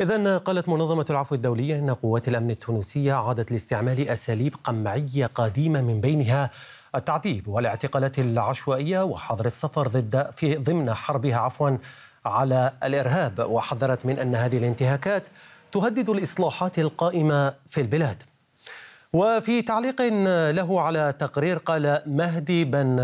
إذا قالت منظمة العفو الدولية أن قوات الأمن التونسية عادت لاستعمال أساليب قمعية قديمة من بينها التعذيب والاعتقالات العشوائية وحظر السفر ضد في ضمن حربها عفوا على الإرهاب وحذرت من أن هذه الانتهاكات تهدد الإصلاحات القائمة في البلاد وفي تعليق له على تقرير قال مهدي بن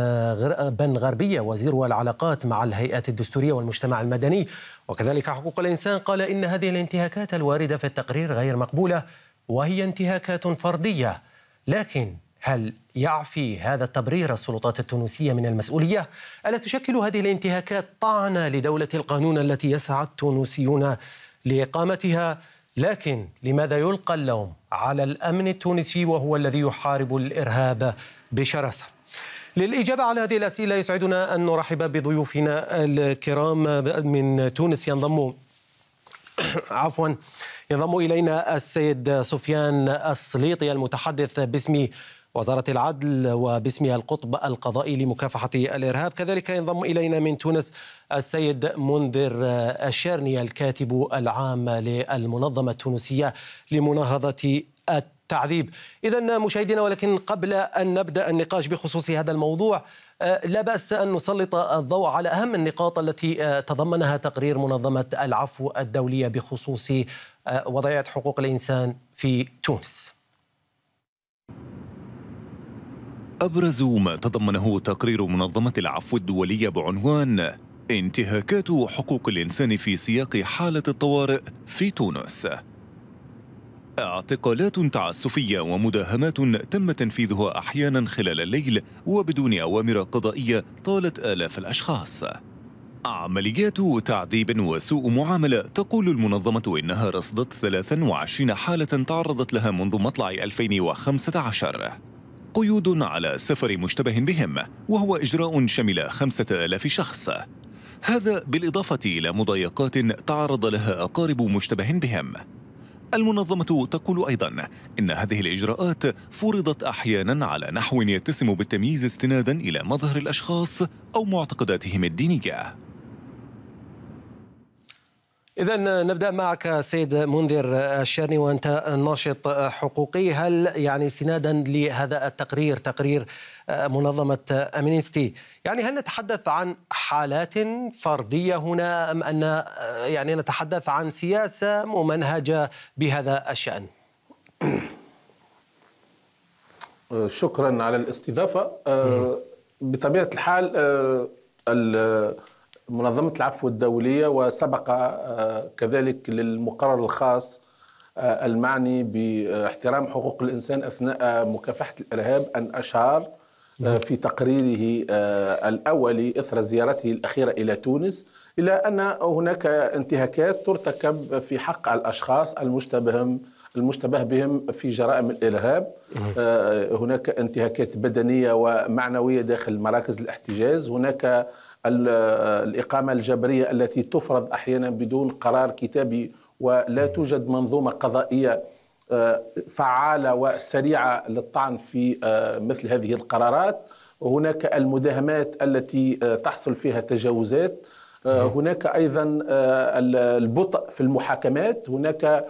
بن غربيه وزير العلاقات مع الهيئات الدستوريه والمجتمع المدني وكذلك حقوق الانسان قال ان هذه الانتهاكات الوارده في التقرير غير مقبوله وهي انتهاكات فرديه لكن هل يعفي هذا التبرير السلطات التونسيه من المسؤوليه؟ الا تشكل هذه الانتهاكات طعنه لدوله القانون التي يسعى التونسيون لاقامتها؟ لكن لماذا يلقى اللوم على الامن التونسي وهو الذي يحارب الارهاب بشراسه للإجابة على هذه الأسئلة يسعدنا أن نرحب بضيوفنا الكرام من تونس ينضم عفوا ينضم إلينا السيد سفيان السليطي المتحدث باسم وزارة العدل وباسمها القطب القضائي لمكافحة الإرهاب كذلك ينضم إلينا من تونس السيد منذر الشارني الكاتب العام للمنظمة التونسية لمناهضة التعذيب إذا مشاهدينا ولكن قبل أن نبدأ النقاش بخصوص هذا الموضوع لا بأس أن نسلط الضوء على أهم النقاط التي تضمنها تقرير منظمة العفو الدولية بخصوص وضعية حقوق الإنسان في تونس أبرز ما تضمنه تقرير منظمة العفو الدولية بعنوان انتهاكات حقوق الإنسان في سياق حالة الطوارئ في تونس اعتقالات تعسفية ومداهمات تم تنفيذها أحيانا خلال الليل وبدون أوامر قضائية طالت آلاف الأشخاص عمليات تعذيب وسوء معاملة تقول المنظمة إنها رصدت 23 حالة تعرضت لها منذ مطلع 2015 قيود على سفر مشتبه بهم وهو إجراء شمل خمسة آلاف شخص هذا بالإضافة إلى مضايقات تعرض لها أقارب مشتبه بهم المنظمة تقول أيضا إن هذه الإجراءات فرضت أحيانا على نحو يتسم بالتمييز استنادا إلى مظهر الأشخاص أو معتقداتهم الدينية إذا نبدأ معك سيد منذر الشرني وأنت ناشط حقوقي هل يعني استنادا لهذا التقرير تقرير منظمة أمينيستي يعني هل نتحدث عن حالات فردية هنا أم أن يعني نتحدث عن سياسة ممنهجة بهذا الشأن شكرا على الاستضافة آه، بطبيعة الحال آه، منظمة العفو الدولية وسبق آه، كذلك للمقرر الخاص آه، المعني باحترام حقوق الإنسان أثناء مكافحة الإرهاب أن أشار آه، نعم. في تقريره الأولي إثر زيارته الأخيرة إلى تونس إلى أن هناك انتهاكات ترتكب في حق الأشخاص المشتبه المشتبه بهم في جرائم الإرهاب هناك انتهاكات بدنية ومعنوية داخل مراكز الاحتجاز هناك الإقامة الجبرية التي تفرض أحيانا بدون قرار كتابي ولا توجد منظومة قضائية آه، فعالة وسريعة للطعن في آه، مثل هذه القرارات هناك المداهمات التي آه، تحصل فيها تجاوزات هناك أيضا البطء في المحاكمات هناك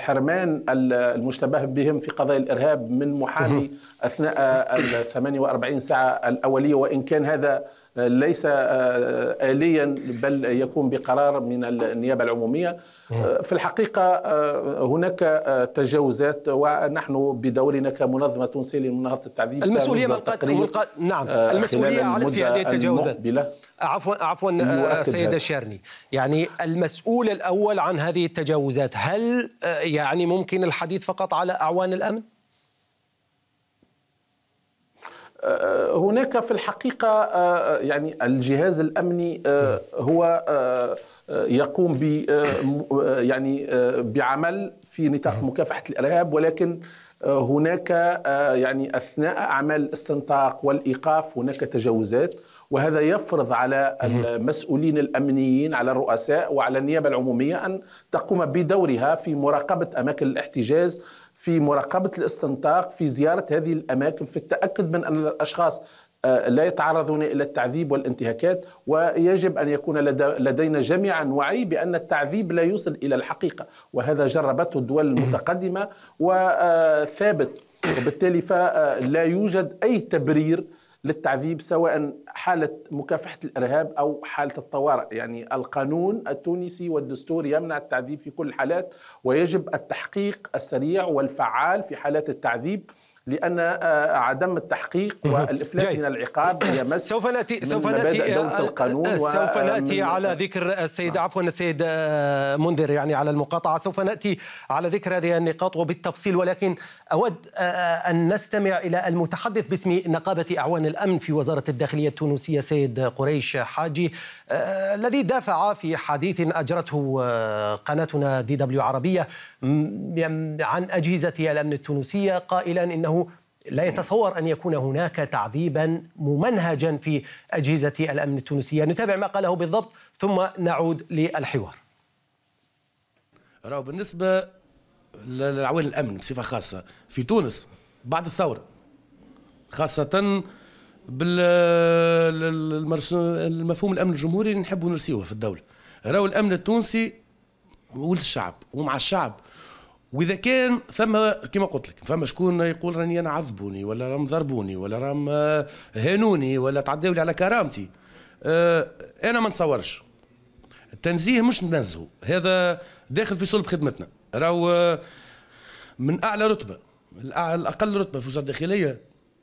حرمان المشتبه بهم في قضايا الارهاب من محامي اثناء ال 48 ساعه الاوليه وان كان هذا ليس آه، آه، آليا بل يكون بقرار من النيابة العمومية آه، في الحقيقة هناك تجاوزات ونحن بدورنا كمنظمة تونسية لمناهضة التعذيب المسؤولية ملقات نعم المسؤولية على في هذه التجاوزات عفوا عفوا سيد الشارني يعني المسؤول الأول عن هذه التجاوزات هل يعني ممكن الحديث فقط على أعوان الأمن؟ هناك في الحقيقة آه، آه، يعني الجهاز الأمني آه، هو يقوم ب يعني بعمل في نطاق مكافحة الإرهاب ولكن هناك يعني اثناء اعمال الاستنطاق والايقاف هناك تجاوزات وهذا يفرض على المسؤولين الامنيين على الرؤساء وعلى النيابه العموميه ان تقوم بدورها في مراقبه اماكن الاحتجاز في مراقبة الاستنطاق في زيارة هذه الأماكن في التأكد من أن الأشخاص آه، لا يتعرضون الى التعذيب والانتهاكات ويجب ان يكون لدينا جميعا وعي بان التعذيب لا يوصل الى الحقيقه وهذا جربته الدول المتقدمه وثابت آه، وبالتالي فلا يوجد اي تبرير للتعذيب سواء حالة مكافحة الإرهاب أو حالة الطوارئ يعني القانون التونسي والدستور يمنع التعذيب في كل الحالات ويجب التحقيق السريع والفعال في حالات التعذيب لان آه، عدم التحقيق والافلات جاي. من العقاب يمس سوف ناتي سوف ناتي آه، آه، سوف ناتي على ذكر السيد نعم. عفوا السيد منذر يعني على المقاطعه سوف ناتي على ذكر هذه النقاط وبالتفصيل ولكن اود ان نستمع الى المتحدث باسم نقابه اعوان الامن في وزاره الداخليه التونسيه سيد قريش حاجي الذي دافع في حديث اجرته قناتنا دي دبليو عربيه عن أجهزة الأمن التونسية قائلا إنه لا يتصور أن يكون هناك تعذيبا ممنهجا في أجهزة الأمن التونسية نتابع ما قاله بالضبط ثم نعود للحوار راهو بالنسبة لعوائل الأمن بصفة خاصة في تونس بعد الثورة خاصة بالمفهوم الأمن الجمهوري اللي نحبوا نرسيوه في الدولة راهو الأمن التونسي ولد الشعب ومع الشعب واذا كان ثم كما قلت لك فما شكون يقول راني انا عذبوني ولا راهم ضربوني ولا راهم آه، هانوني ولا تعداوا لي على كرامتي أه انا ما نتصورش التنزيه مش ننزهه هذا داخل في صلب خدمتنا راهو آه، من اعلى رتبه الاقل رتبه في وزاره الداخليه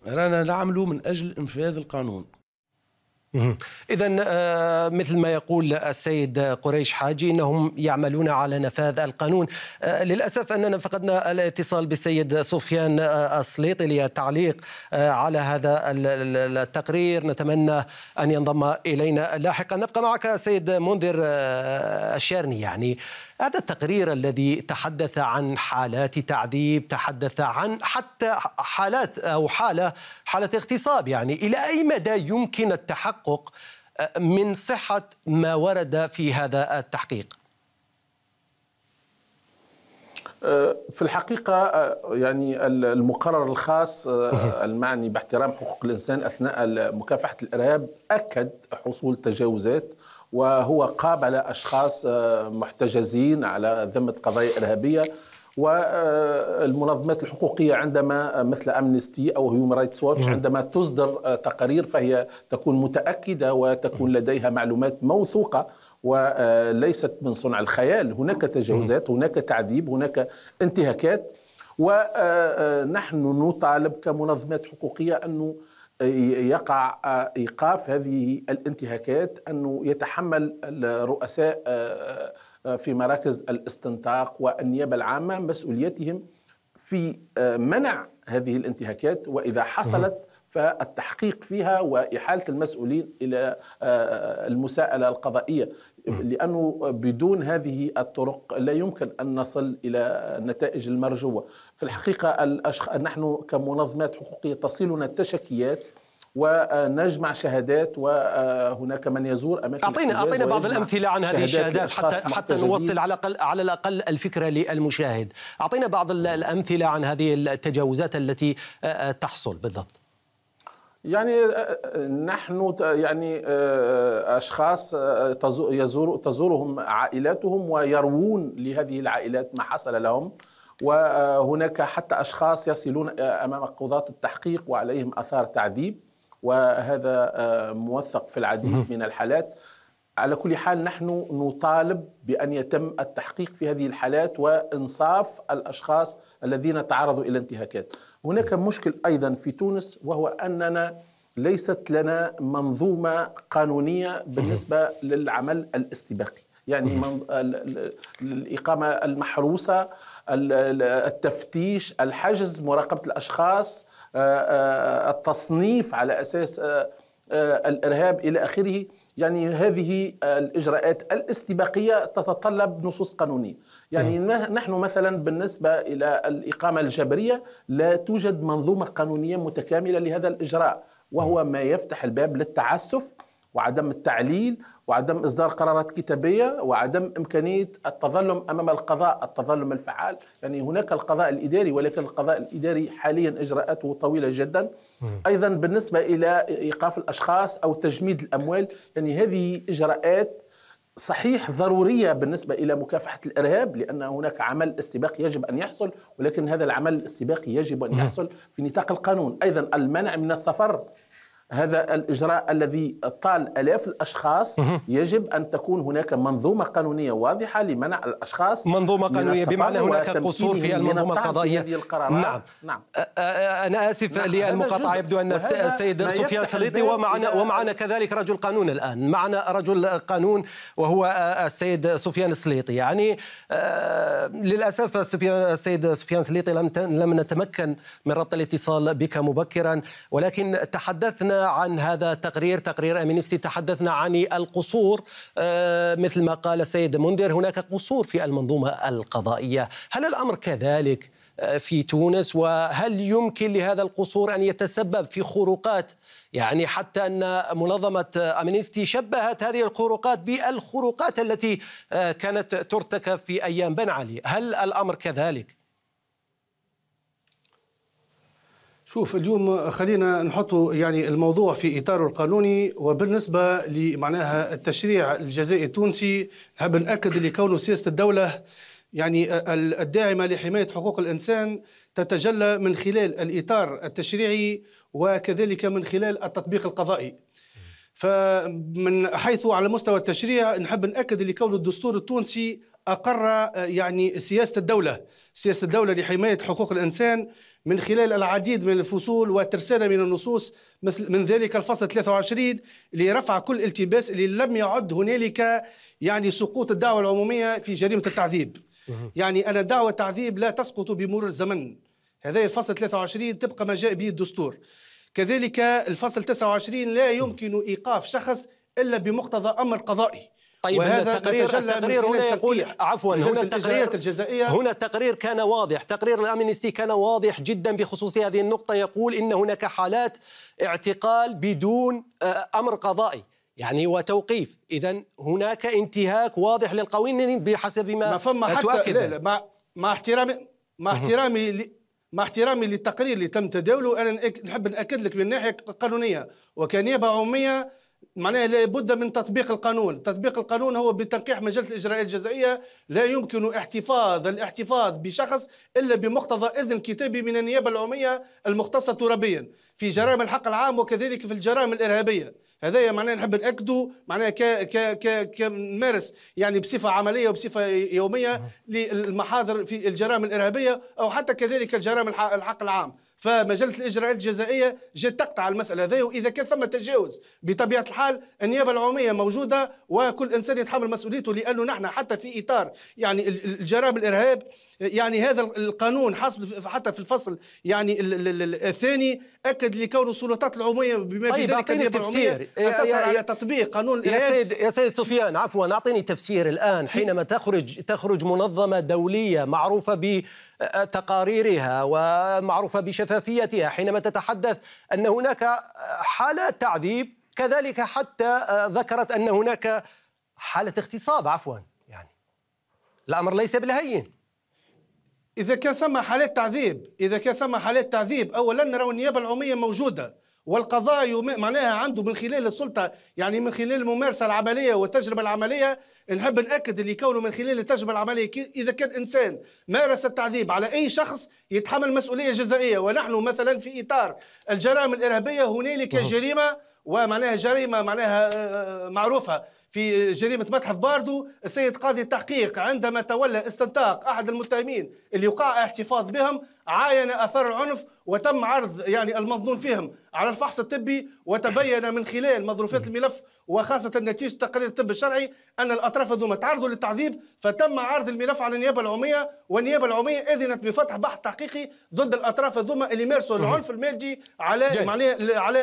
رانا نعملوا من اجل انفاذ القانون إذا آه، مثل ما يقول السيد قريش حاجي أنهم يعملون على نفاذ القانون آه، للأسف أننا فقدنا الاتصال بالسيد سفيان آه، السليطي للتعليق على هذا التقرير نتمنى أن ينضم إلينا لاحقا نبقى معك سيد منذر الشارني يعني هذا التقرير الذي تحدث عن حالات تعذيب تحدث عن حتى حالات أو حالة حالة اغتصاب يعني إلى أي مدى يمكن التحقق آه، من صحة ما ورد في هذا التحقيق آه، في الحقيقة آه، يعني المقرر الخاص المعني باحترام حقوق الإنسان أثناء مكافحة الإرهاب أكد حصول تجاوزات وهو قابل أشخاص آه، محتجزين على ذمة قضايا إرهابية والمنظمات الحقوقية عندما آه، مثل أمنستي أو هيومن رايتس واتش عندما تصدر آه، تقارير فهي تكون متأكدة وتكون لديها معلومات موثوقة وليست من صنع الخيال هناك تجاوزات هناك تعذيب هناك انتهاكات ونحن نطالب كمنظمات حقوقية انه يقع آه، ايقاف هذه الانتهاكات انه يتحمل الرؤساء آه، آه، في مراكز الاستنطاق والنيابه العامه مسؤوليتهم في منع هذه الانتهاكات واذا حصلت فالتحقيق فيها وإحالة المسؤولين إلى آه، آه، المساءلة القضائية لأنه بدون هذه الطرق لا يمكن أن نصل إلى النتائج المرجوة في الحقيقة نحن كمنظمات حقوقية تصلنا التشكيات ونجمع شهادات وهناك من يزور اماكن اعطينا اعطينا بعض الامثله عن هذه الشهادات حتى حتى نوصل على الاقل على الاقل الفكره للمشاهد اعطينا بعض الامثله عن هذه التجاوزات التي آه، تحصل بالضبط يعني آه، آه، نحن يعني آه، اشخاص تزور تزورهم عائلاتهم ويروون لهذه العائلات ما حصل لهم وهناك حتى اشخاص يصلون امام قضاه التحقيق وعليهم اثار تعذيب وهذا موثق في العديد من الحالات على كل حال نحن نطالب بان يتم التحقيق في هذه الحالات وانصاف الاشخاص الذين تعرضوا الى انتهاكات. هناك مشكل ايضا في تونس وهو اننا ليست لنا منظومه قانونيه بالنسبه للعمل الاستباقي. يعني الإقامة المحروسة التفتيش الحجز مراقبة الأشخاص آه، آه، التصنيف على أساس آه، الإرهاب إلى آخره يعني هذه الإجراءات الاستباقية تتطلب نصوص قانونية يعني م. نحن مثلا بالنسبة إلى الإقامة الجبرية لا توجد منظومة قانونية متكاملة لهذا الإجراء وهو ما يفتح الباب للتعسف وعدم التعليل وعدم إصدار قرارات كتابية وعدم إمكانية التظلم أمام القضاء التظلم الفعال يعني هناك القضاء الإداري ولكن القضاء الإداري حاليا إجراءاته طويلة جدا أيضا بالنسبة إلى إيقاف الأشخاص أو تجميد الأموال يعني هذه إجراءات صحيح ضرورية بالنسبة إلى مكافحة الإرهاب لأن هناك عمل استباقي يجب أن يحصل ولكن هذا العمل الاستباقي يجب أن يحصل في نطاق القانون أيضا المنع من السفر هذا الإجراء الذي طال ألاف الأشخاص يجب أن تكون هناك منظومة قانونية واضحة لمنع الأشخاص منظومة قانونية بمعنى هناك قصور في المنظومة القضائية في نعم نعم أنا آسف نعم. للمقاطعة يبدو أن السيد سفيان سليطي ومعنا ومعنا كذلك رجل قانون الآن معنا رجل قانون وهو السيد سفيان السليطي يعني للأسف السيد سفيان سليطي لم لم نتمكن من ربط الاتصال بك مبكرا ولكن تحدثنا عن هذا التقرير تقرير أمينيستي تحدثنا عن القصور آه، مثل ما قال السيد منذر هناك قصور في المنظومة القضائية هل الأمر كذلك آه، في تونس وهل يمكن لهذا القصور أن يتسبب في خروقات يعني حتى أن منظمة أمنيستي شبهت هذه الخروقات بالخروقات التي آه، كانت ترتكب في أيام بن علي هل الأمر كذلك؟ شوف اليوم خلينا نحطوا يعني الموضوع في اطاره القانوني وبالنسبه لمعناها التشريع الجزائي التونسي نحب ناكد اللي كونه سياسه الدوله يعني الداعمه لحمايه حقوق الانسان تتجلى من خلال الاطار التشريعي وكذلك من خلال التطبيق القضائي. فمن حيث على مستوى التشريع نحب ناكد اللي كونه الدستور التونسي اقر يعني سياسه الدوله، سياسه الدوله لحمايه حقوق الانسان من خلال العديد من الفصول وترسانة من النصوص مثل من ذلك الفصل 23 لرفع كل التباس اللي لم يعد هنالك يعني سقوط الدعوة العمومية في جريمة التعذيب يعني أن الدعوة التعذيب لا تسقط بمرور الزمن هذا الفصل 23 تبقى ما جاء به الدستور كذلك الفصل 29 لا يمكن إيقاف شخص إلا بمقتضى أمر قضائي طيب وهذا التقرير التقرير هنا يقول عفوا هنا التقرير الجزائية هنا التقرير كان واضح تقرير الامنستي كان واضح جدا بخصوص هذه النقطة يقول ان هناك حالات اعتقال بدون آه، امر قضائي يعني وتوقيف اذا هناك انتهاك واضح للقوانين بحسب ما ما فما حتى لا لا مع مع احترامي مع احترامي مع احترامي للتقرير اللي تم تداوله انا نحب ناكد لك من الناحيه القانونيه وكنيابه عموميه معناها لابد من تطبيق القانون تطبيق القانون هو بتنقيح مجلة الإجراءات الجزائية لا يمكن احتفاظ الاحتفاظ بشخص إلا بمقتضى إذن كتابي من النيابة العمومية المختصة ترابيا في جرائم الحق العام وكذلك في الجرائم الإرهابية هذايا معناها نحب ناكدوا معناها ك ك ك كمارس يعني بصفه عمليه وبصفه يوميه للمحاضر في الجرائم الارهابيه او حتى كذلك الجرائم الحق العام فمجله الاجراءات الجزائيه جات تقطع المساله هذه واذا كان ثم تجاوز بطبيعه الحال النيابه العموميه موجوده وكل انسان يتحمل مسؤوليته لانه نحن حتى في اطار يعني الجرائم الارهاب يعني هذا القانون حصل حتى في الفصل يعني الثاني اكد لكون السلطات العموميه بما في طيب، ذلك النيابه العموميه تسعى على تطبيق قانون الارهاب يا سيد يا سيد سفيان عفوا اعطيني تفسير الان حينما تخرج تخرج منظمه دوليه معروفه ب تقاريرها ومعروفة بشفافيتها حينما تتحدث أن هناك حالة تعذيب كذلك حتى ذكرت أن هناك حالة اغتصاب عفوا يعني الأمر ليس بالهين إذا كان ثم حالات تعذيب إذا كان ثم حالات تعذيب أولا نرى النيابة العمومية موجودة والقضاء معناها عنده من خلال السلطة يعني من خلال الممارسة العملية والتجربة العملية نحب نأكد اللي كونه من خلال التجربة العملية إذا كان إنسان مارس التعذيب على أي شخص يتحمل مسؤولية جزائية ونحن مثلا في إطار الجرائم الإرهابية هنالك جريمة ومعناها جريمة معناها آه، آه، معروفة في جريمة متحف باردو السيد قاضي التحقيق عندما تولى استنطاق أحد المتهمين اللي وقع احتفاظ بهم عاين اثار العنف وتم عرض يعني المظنون فيهم على الفحص الطبي وتبين من خلال مظروفات الملف وخاصه نتيجه تقرير الطب الشرعي ان الاطراف هذوما تعرضوا للتعذيب فتم عرض الملف على النيابه العموميه والنيابه العموميه اذنت بفتح بحث تحقيقي ضد الاطراف هذوما اللي مارسوا العنف المادي على على على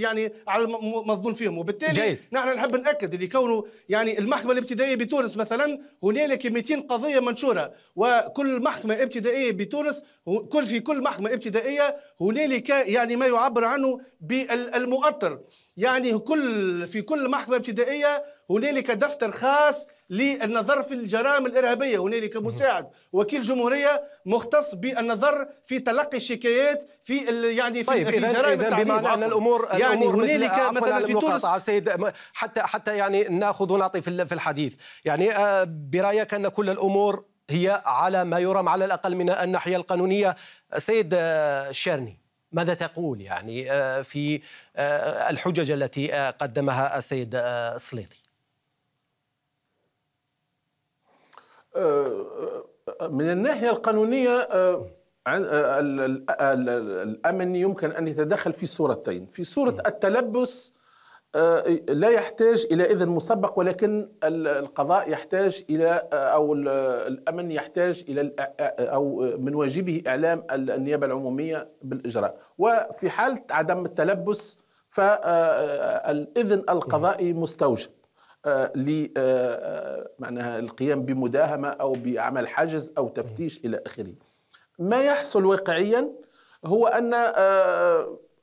يعني على المظنون فيهم وبالتالي جاي. نحن نحب ناكد اللي كونه يعني المحكمه الابتدائيه بتونس مثلا هنالك 200 قضيه منشوره وكل محكمه ابتدائيه بتونس هو كل في كل محكمة ابتدائية هنالك يعني ما يعبر عنه بالمؤطر يعني كل في كل محكمة ابتدائية هنالك دفتر خاص للنظر في الجرائم الارهابيه هنالك مساعد وكيل جمهوريه مختص بالنظر في تلقي الشكايات في يعني في, طيب في جرائم إذن بمعنى ان الامور يعني هنالك مثلا في تونس سيد حتى حتى يعني ناخذ ونعطي في الحديث يعني آه، برايك ان كل الامور هي على ما يرام على الأقل من الناحية القانونية سيد آه، شيرني ماذا تقول يعني آه، في آه، الحجج التي قدمها السيد سليطي من الناحية القانونية الأمن يمكن أن يتدخل في صورتين في صورة التلبس آه، لا يحتاج الى اذن مسبق ولكن القضاء يحتاج الى آه، او الامن يحتاج الى آه، او من واجبه اعلام النيابه العموميه بالاجراء وفي حاله عدم التلبس فالاذن القضائي مستوجب ل معناها القيام بمداهمه او باعمال حجز او تفتيش الى اخره ما يحصل واقعيا هو ان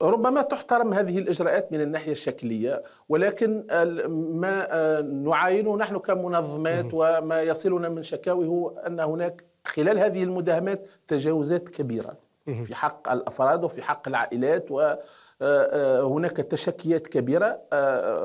ربما تحترم هذه الإجراءات من الناحية الشكلية ولكن ما آه، نعاينه نحن كمنظمات وما يصلنا من شكاوي هو أن هناك خلال هذه المداهمات تجاوزات كبيرة في حق الأفراد وفي حق العائلات و آه، آه، هناك تشكيات كبيرة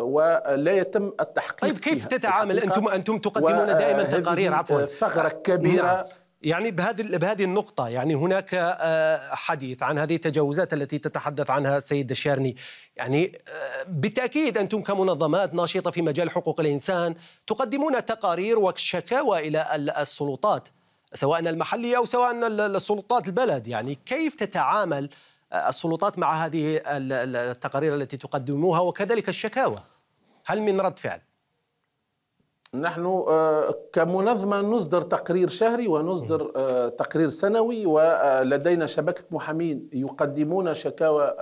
ولا يتم التحقيق طيب كيف تتعامل أنتم أنتم تقدمون دائما تقارير عفوا ثغرة كبيرة نعم. يعني بهذه بهذه النقطة يعني هناك آه، حديث عن هذه التجاوزات التي تتحدث عنها السيد الشارني يعني آه، بالتأكيد أنتم كمنظمات ناشطة في مجال حقوق الإنسان تقدمون تقارير وشكاوى إلى السلطات سواء المحلية أو سواء السلطات البلد يعني كيف تتعامل آه، السلطات مع هذه التقارير التي تقدموها وكذلك الشكاوى هل من رد فعل؟ نحن آه، كمنظمة نصدر تقرير شهري ونصدر آه، تقرير سنوي ولدينا آه، شبكة محامين يقدمون شكاوى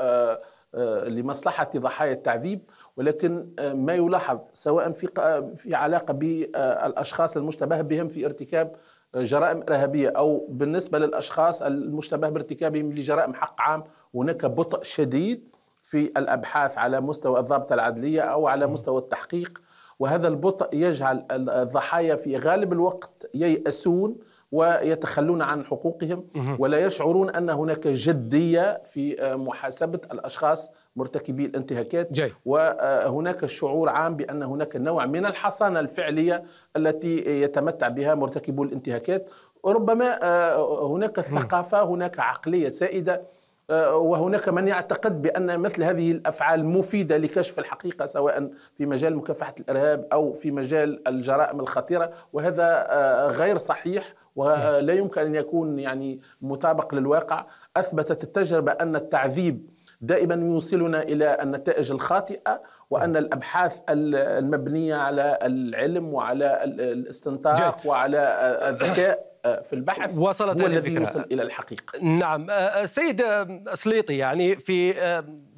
لمصلحة ضحايا التعذيب ولكن ما يلاحظ سواء في في علاقة بالأشخاص المشتبه بهم في ارتكاب جرائم إرهابية أو بالنسبة للأشخاص المشتبه بارتكابهم لجرائم حق عام هناك بطء شديد في الأبحاث على مستوى الضابطة العدلية أو على مستوى التحقيق وهذا البطء يجعل الضحايا في غالب الوقت ييأسون ويتخلون عن حقوقهم ولا يشعرون ان هناك جديه في محاسبه الاشخاص مرتكبي الانتهاكات جاي. وهناك شعور عام بان هناك نوع من الحصانه الفعليه التي يتمتع بها مرتكبو الانتهاكات ربما آه، هناك ثقافه هناك عقليه سائده آه، وهناك من يعتقد بأن مثل هذه الأفعال مفيدة لكشف الحقيقة سواء في مجال مكافحة الإرهاب أو في مجال الجرائم الخطيرة وهذا آه، غير صحيح ولا آه، يمكن أن يكون يعني مطابق للواقع أثبتت التجربة أن التعذيب دائما يوصلنا الى النتائج الخاطئه وان الابحاث المبنيه على العلم وعلى الاستنطاق جيد. وعلى آه، الذكاء آه، في البحث وصلت هو الذي يوصل الى الحقيقه نعم السيد آه، سليطي يعني في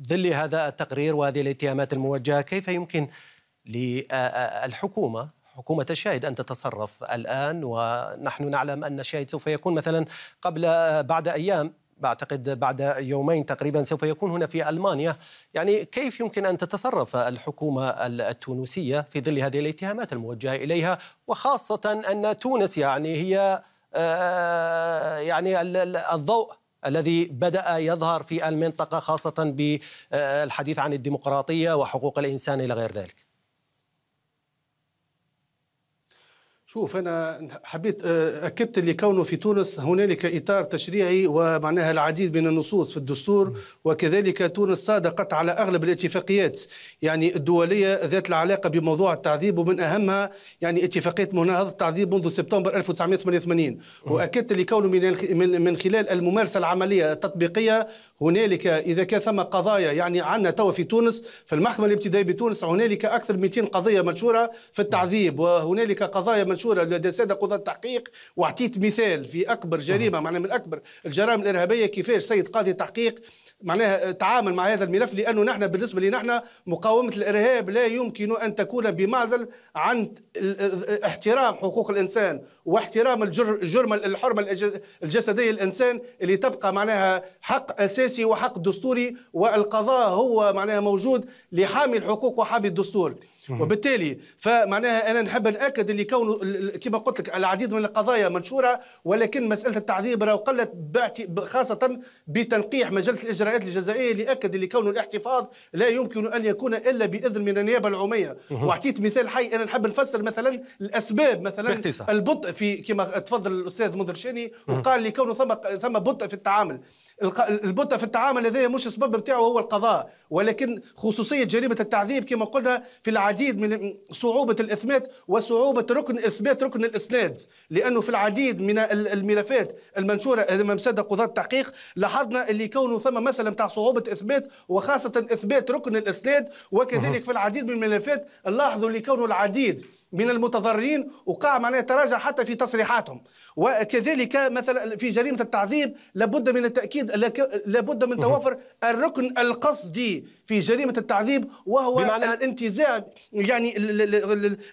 ظل هذا التقرير وهذه الاتهامات الموجهه كيف يمكن للحكومه حكومة الشاهد أن تتصرف الآن ونحن نعلم أن الشاهد سوف يكون مثلا قبل بعد أيام بعتقد بعد يومين تقريبا سوف يكون هنا في ألمانيا يعني كيف يمكن أن تتصرف الحكومة التونسية في ظل هذه الاتهامات الموجهة إليها وخاصة أن تونس يعني هي آه، يعني الضوء الذي بدأ يظهر في المنطقة خاصة بالحديث عن الديمقراطية وحقوق الإنسان إلى غير ذلك شوف انا حبيت آه، اكدت اللي كونه في تونس هنالك اطار تشريعي ومعناها العديد من النصوص في الدستور وكذلك تونس صادقت على اغلب الاتفاقيات يعني الدوليه ذات العلاقه بموضوع التعذيب ومن اهمها يعني اتفاقيه مناهضه التعذيب منذ سبتمبر 1988 واكدت اللي كونه من من خلال الممارسه العمليه التطبيقيه هنالك اذا كان ثم قضايا يعني عندنا توا في تونس في المحكمه الابتدائيه بتونس هنالك اكثر من 200 قضيه منشوره في التعذيب وهنالك قضايا منشورة مشهوره لدسادة قضاة التحقيق واعطيت مثال في اكبر جريمه معناها من اكبر الجرائم الارهابيه كيفاش سيد قاضي التحقيق معناها تعامل مع هذا الملف لانه نحن بالنسبه لنا نحن مقاومه الارهاب لا يمكن ان تكون بمعزل عن احترام حقوق الانسان واحترام الجرم الحرمه الجسديه للانسان اللي تبقى معناها حق اساسي وحق دستوري والقضاء هو معناها موجود لحامي الحقوق وحامي الدستور وبالتالي فمعناها انا نحب ناكد اللي كونه كما قلت لك العديد من القضايا منشوره ولكن مساله التعذيب راه قلت خاصه بتنقيح مجله الاجراءات الجزائيه اللي اكد اللي كونه الاحتفاظ لا يمكن ان يكون الا باذن من النيابه العموميه واعطيت مثال حي انا نحب نفسر مثلا الاسباب مثلا باختصار. البطء في كما تفضل الاستاذ منذر شاني وقال لي كونه ثم ثم بطء في التعامل البطء في التعامل هذا مش السبب نتاعو هو القضاء ولكن خصوصيه جريمه التعذيب كما قلنا في العديد من صعوبة الإثبات وصعوبة ركن إثبات ركن الإسناد لأنه في العديد من الملفات المنشورة أمام سادة قضاة التحقيق لاحظنا اللي كونه ثم مثلا تاع صعوبة إثبات وخاصة إثبات ركن الإسناد وكذلك في العديد من الملفات نلاحظوا اللي كونه العديد من المتضررين وقع معناها تراجع حتى في تصريحاتهم وكذلك مثلا في جريمه التعذيب لابد من التاكيد لابد من توفر الركن القصدي في جريمه التعذيب وهو بمعنى الانتزاع يعني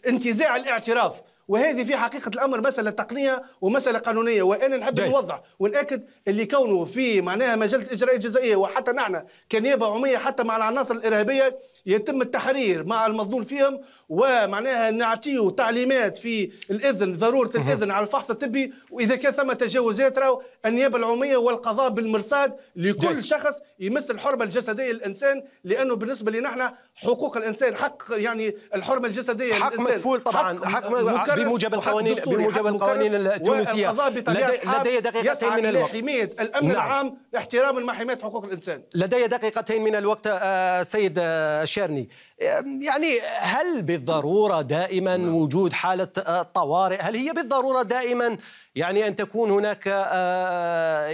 انتزاع الاعتراف وهذه في حقيقه الامر مساله تقنيه ومساله قانونيه وانا نحب نوضح وناكد اللي كونه في معناها مجله الاجراءيه الجزائيه وحتى نحن كنيابه عموميه حتى مع العناصر الارهابيه يتم التحرير مع المظلوم فيهم ومعناها نعطيه تعليمات في الاذن ضروره الاذن على الفحص الطبي واذا كان ثم تجاوزات راهو النيابه العموميه والقضاء بالمرصاد لكل جاي. شخص يمس الحرمه الجسديه للانسان لانه بالنسبه لنا حقوق الانسان حق يعني الحرمه الجسديه حق للإنسان. مكفول طبعا حق, حق بموجب القوانين بموجب القوانين التونسيه لدي دقيقتين من الوقت حمايه الامن نعم. العام احتراما مع حمايه حقوق الانسان لدي دقيقتين من الوقت آه، سيد آه، شيرني يعني هل بالضروره دائما نعم. وجود حاله آه، طوارئ هل هي بالضروره دائما يعني ان تكون هناك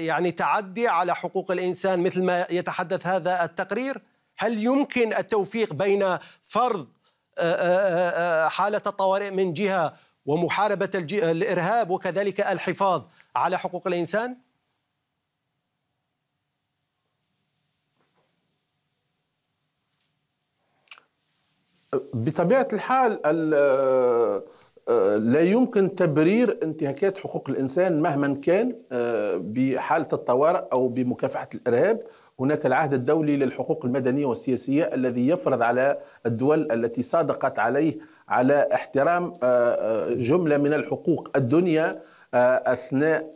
يعني تعدي على حقوق الانسان مثل ما يتحدث هذا التقرير هل يمكن التوفيق بين فرض حاله الطوارئ من جهه ومحاربة الإرهاب وكذلك الحفاظ على حقوق الإنسان؟ بطبيعة الحال آه، لا يمكن تبرير انتهاكات حقوق الإنسان مهما كان آه، بحالة الطوارئ أو بمكافحة الإرهاب هناك العهد الدولي للحقوق المدنية والسياسية الذي يفرض على الدول التي صادقت عليه على احترام آه، آه، جملة من الحقوق الدنيا آه، أثناء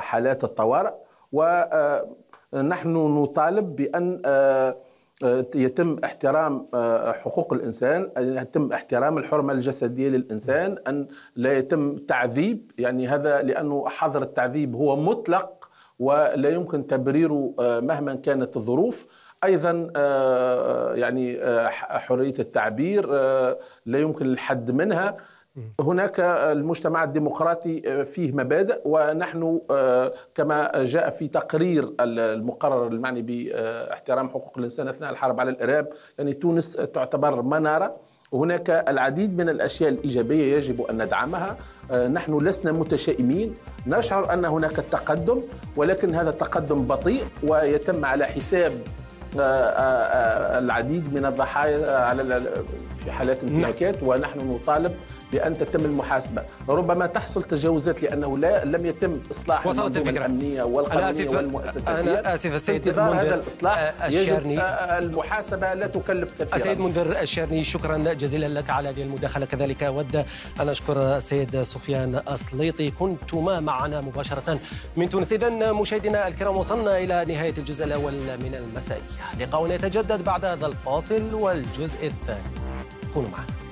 حالات الطوارئ ونحن نطالب بأن يتم احترام حقوق الانسان، ان يتم احترام الحرمه الجسديه للانسان، ان لا يتم تعذيب، يعني هذا لانه حظر التعذيب هو مطلق ولا يمكن تبريره آه، مهما كانت الظروف ايضا آه، آه، يعني حريه التعبير لا يمكن الحد منها هناك المجتمع الديمقراطي فيه مبادئ ونحن كما جاء في تقرير المقرر المعني باحترام حقوق الانسان اثناء الحرب على الارهاب يعني تونس تعتبر مناره هناك العديد من الاشياء الايجابيه يجب ان ندعمها آه، نحن لسنا متشائمين نشعر ان هناك تقدم ولكن هذا التقدم بطيء ويتم على حساب آه، آه، العديد من الضحايا على في حالات انتهاكات نعم. ونحن نطالب بان تتم المحاسبه ربما تحصل تجاوزات لانه لا لم يتم اصلاح وصلت الفكرة. الامنيه والقانونيه والمؤسساتيه انا اسف السيد منذر هذا الاصلاح الشرني آه، يجب آه، المحاسبه لا تكلف كثيرا السيد منذر الشرني شكرا جزيلا لك على هذه المداخله كذلك اود ان اشكر السيد سفيان السليطي كنتما معنا مباشره من تونس اذا مشاهدينا الكرام وصلنا الى نهايه الجزء الاول من المسائيه لقاؤنا يتجدد بعد هذا الفاصل والجزء الثاني コールマン